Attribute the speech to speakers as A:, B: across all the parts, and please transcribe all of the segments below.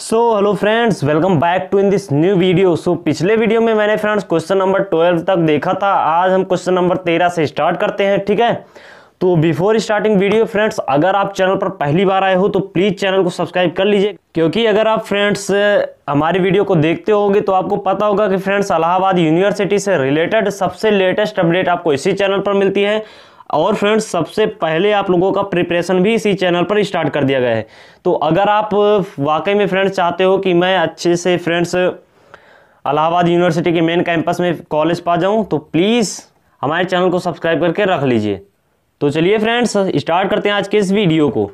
A: so hello friends welcome back to in this new video so पिछले video में मैंने friends question number twelve तक देखा था आज हम क्वेश्चन नंबर तेरह से स्टार्ट करते हैं ठीक है तो बिफोर स्टार्टिंग वीडियो फ्रेंड्स अगर आप चैनल पर पहली बार आए हो तो प्लीज़ चैनल को सब्सक्राइब कर लीजिए क्योंकि अगर आप फ्रेंड्स हमारी वीडियो को देखते होगे तो आपको पता होगा कि फ्रेंड्स अलाहाबाद यूनिवर्सिटी से रिलेटेड सबसे लेटेस्ट अपडेट आपको इसी चैनल पर मिलती है और फ्रेंड्स सबसे पहले आप लोगों का प्रिपरेशन भी इसी चैनल पर स्टार्ट कर दिया गया है तो अगर आप वाकई में फ्रेंड्स चाहते हो कि मैं अच्छे से फ्रेंड्स अलाहाबाद यूनिवर्सिटी के मेन कैंपस में कॉलेज पा जाऊँ तो प्लीज़ हमारे चैनल को सब्सक्राइब करके रख लीजिए तो चलिए फ्रेंड्स स्टार्ट करते हैं आज के इस वीडियो को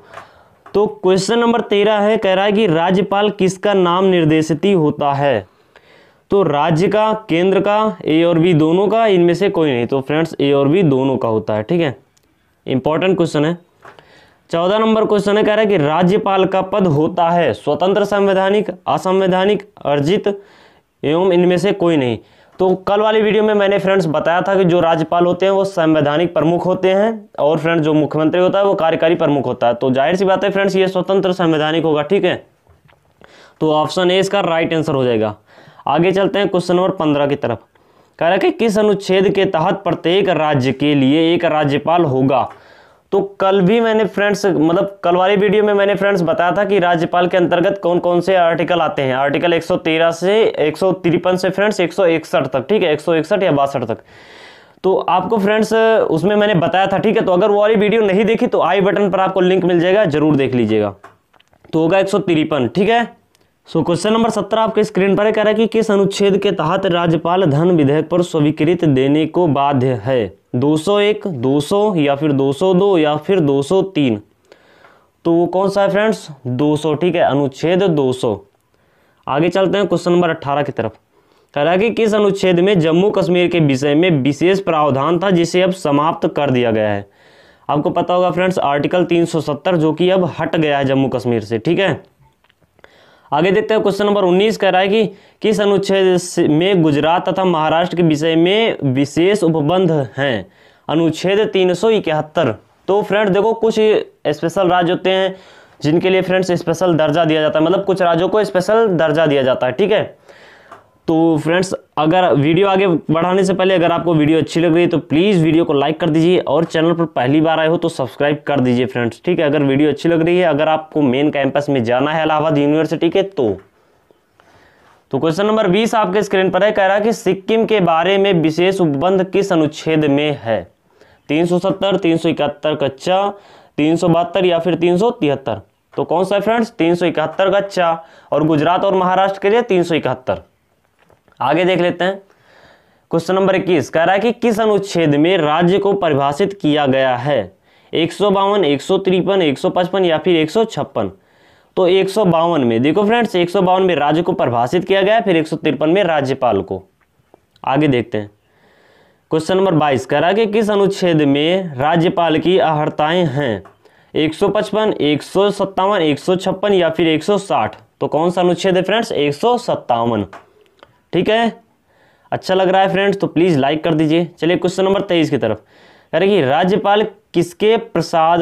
A: तो क्वेश्चन नंबर तेरह है कह रहा है कि राज्यपाल किसका नाम निर्देशित होता है तो राज्य का केंद्र का ए और बी दोनों का इनमें से कोई नहीं तो फ्रेंड्स ए और बी दोनों का होता है ठीक है इंपॉर्टेंट क्वेश्चन है चौदह नंबर क्वेश्चन है कह रहा है कि राज्यपाल का पद होता है स्वतंत्र संवैधानिक असंवैधानिक अर्जित एवं इनमें से कोई नहीं तो कल वाली वीडियो में मैंने फ्रेंड्स बताया था कि जो राज्यपाल होते हैं वो संवैधानिक प्रमुख होते हैं और फ्रेंड्स जो मुख्यमंत्री होता है वो कार्यकारी प्रमुख होता है तो जाहिर सी बात है फ्रेंड्स ये स्वतंत्र संवैधानिक होगा ठीक है तो ऑप्शन ए इसका राइट आंसर हो जाएगा आगे चलते हैं क्वेश्चन नंबर पंद्रह की तरफ कह रहा है कि किस अनुच्छेद के तहत प्रत्येक राज्य के लिए एक राज्यपाल होगा तो कल भी मैंने फ्रेंड्स मतलब कल वाली वीडियो में मैंने फ्रेंड्स बताया था कि राज्यपाल के अंतर्गत कौन कौन से आर्टिकल आते हैं आर्टिकल 113 से एक से फ्रेंड्स एक तक ठीक है एक या बासठ तक तो आपको फ्रेंड्स उसमें मैंने बताया था ठीक है तो अगर वो वाली वीडियो नहीं देखी तो आई बटन पर आपको लिंक मिल जाएगा जरूर देख लीजिएगा तो होगा एक ठीक है सो क्वेश्चन नंबर सत्रह आपके स्क्रीन पर कह रहा है कि किस अनुच्छेद के तहत राज्यपाल धन विधेयक पर स्वीकृत देने को बाध्य है 201, 200 या फिर 202 या फिर 203 तो वो कौन सा है फ्रेंड्स 200 ठीक है अनुच्छेद 200 आगे चलते हैं क्वेश्चन नंबर 18 की तरफ कह रहा है कि किस अनुच्छेद में जम्मू कश्मीर के विषय में विशेष प्रावधान था जिसे अब समाप्त कर दिया गया है आपको पता होगा फ्रेंड्स आर्टिकल 370 जो कि अब हट गया है जम्मू कश्मीर से ठीक है आगे देखते हैं क्वेश्चन नंबर 19 कह रहा है कि किस अनुच्छेद में गुजरात तथा महाराष्ट्र के विषय में विशेष उपबंध हैं अनुच्छेद तीन तो फ्रेंड देखो कुछ स्पेशल राज्य होते हैं जिनके लिए फ्रेंड्स स्पेशल दर्जा दिया जाता है मतलब कुछ राज्यों को स्पेशल दर्जा दिया जाता है ठीक है तो फ्रेंड्स अगर वीडियो आगे बढ़ाने से पहले अगर आपको वीडियो अच्छी लग रही है तो प्लीज़ वीडियो को लाइक कर दीजिए और चैनल पर पहली बार आए हो तो सब्सक्राइब कर दीजिए फ्रेंड्स ठीक है अगर वीडियो अच्छी लग रही है अगर आपको मेन कैंपस में जाना है इलाहाबाद यूनिवर्सिटी के तो तो क्वेश्चन नंबर बीस आपके स्क्रीन पर है कह रहा है कि सिक्किम के बारे में विशेष उपबंध किस अनुच्छेद में है तीन सौ सत्तर तीन सौ इकहत्तर कच्चा तीन सौ बहत्तर या फिर तीन सौ तिहत्तर तो कौन सा है फ्रेंड्स तीन सौ इकहत्तर कच्चा और गुजरात और महाराष्ट्र के लिए तीन सौ इकहत्तर आगे देख लेते हैं क्वेश्चन नंबर इक्कीस कह रहा है कि किस अनुच्छेद में राज्य को परिभाषित किया गया है एक सौ बावन एक सौ तिरपन एक सौ पचपन या फिर एक सौ छप्पन तो एक सौ बावन में देखो फ्रेंड्स एक सौ बावन में राज्य को परिभाषित किया गया फिर एक सौ तिरपन में राज्यपाल को आगे देखते हैं क्वेश्चन नंबर बाईस कह रहा है कि किस अनुच्छेद में राज्यपाल की अहर्ताएं हैं एक सौ पचपन एक सौ सत्तावन एक सौ छप्पन या फिर एक सौ साठ तो कौन सा अनुच्छेद है फ्रेंड्स एक सौ सत्तावन ठीक है अच्छा लग रहा है फ्रेंड्स तो प्लीज़ लाइक कर दीजिए चलिए क्वेश्चन नंबर तेईस की तरफ कह रहे कि राज्यपाल किसके प्रसाद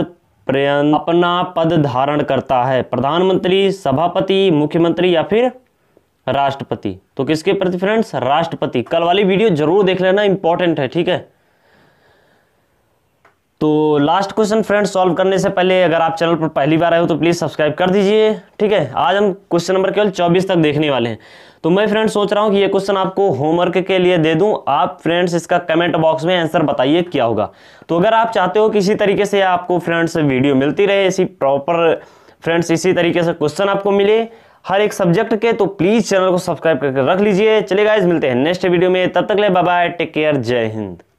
A: पर्यंत अपना पद धारण करता है प्रधानमंत्री सभापति मुख्यमंत्री या फिर राष्ट्रपति तो किसके प्रति फ्रेंड्स राष्ट्रपति कल वाली वीडियो जरूर देख लेना इंपॉर्टेंट है ठीक है तो लास्ट क्वेश्चन फ्रेंड सॉल्व करने से पहले अगर आप चैनल पर पहली बार आए हो तो प्लीज़ सब्सक्राइब कर दीजिए ठीक है आज हम क्वेश्चन नंबर केवल 24 तक देखने वाले हैं तो मैं फ्रेंड सोच रहा हूँ कि ये क्वेश्चन आपको होमवर्क के लिए दे दूँ आप फ्रेंड्स इसका कमेंट बॉक्स में आंसर बताइए क्या होगा तो अगर आप चाहते हो किसी तरीके से आपको फ्रेंड्स वीडियो मिलती रहे इसी प्रॉपर फ्रेंड्स इसी तरीके से क्वेश्चन आपको मिले हर एक सब्जेक्ट के तो प्लीज़ चैनल को सब्सक्राइब करके रख लीजिए चलेगा इस मिलते हैं नेक्स्ट वीडियो में तब तक ले बाय टेक केयर जय हिंद